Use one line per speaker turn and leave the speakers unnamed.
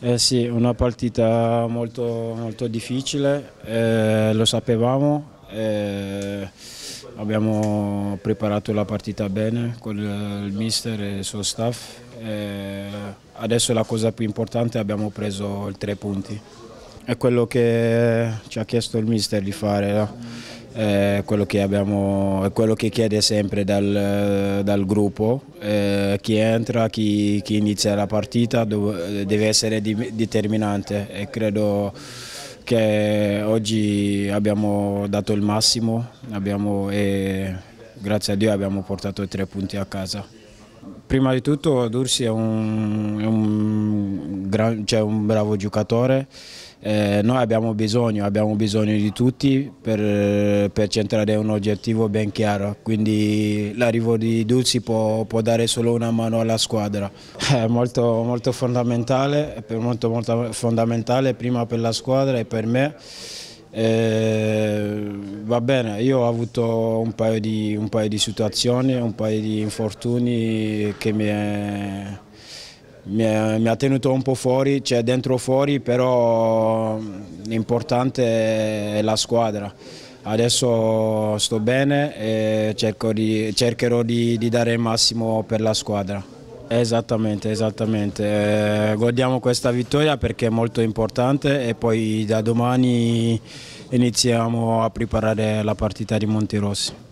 Eh sì, una partita molto, molto difficile, eh, lo sapevamo, eh, abbiamo preparato la partita bene con il mister e il suo staff. Eh, adesso la cosa più importante è abbiamo preso i tre punti. È quello che ci ha chiesto il mister di fare. No? eh, quello, che abbiamo, quello che chiede sempre dal, dal gruppo, eh, chi entra, chi, chi, inizia la partita eh, deve essere di, determinante e credo che oggi abbiamo dato il massimo abbiamo, e grazie a Dio abbiamo portato tre punti a casa. Prima di tutto Dursi è un, è un, gran, cioè un bravo giocatore, eh, noi abbiamo bisogno, abbiamo bisogno di tutti per, per, centrare un obiettivo ben chiaro, quindi l'arrivo di Dursi può, può, dare solo una mano alla squadra, è molto, molto, fondamentale, molto, molto fondamentale prima per la squadra e per me. Eh, va bene, io ho avuto un paio di, un paio di situazioni, un paio di infortuni che mi è... Mi, è, mi, ha tenuto un po' fuori, cioè dentro o fuori, però l'importante è la squadra. Adesso sto bene e cercherò di, di dare il massimo per la squadra. Esattamente, esattamente. Eh, godiamo questa vittoria perché è molto importante e poi da domani iniziamo a preparare la partita di Monterossi.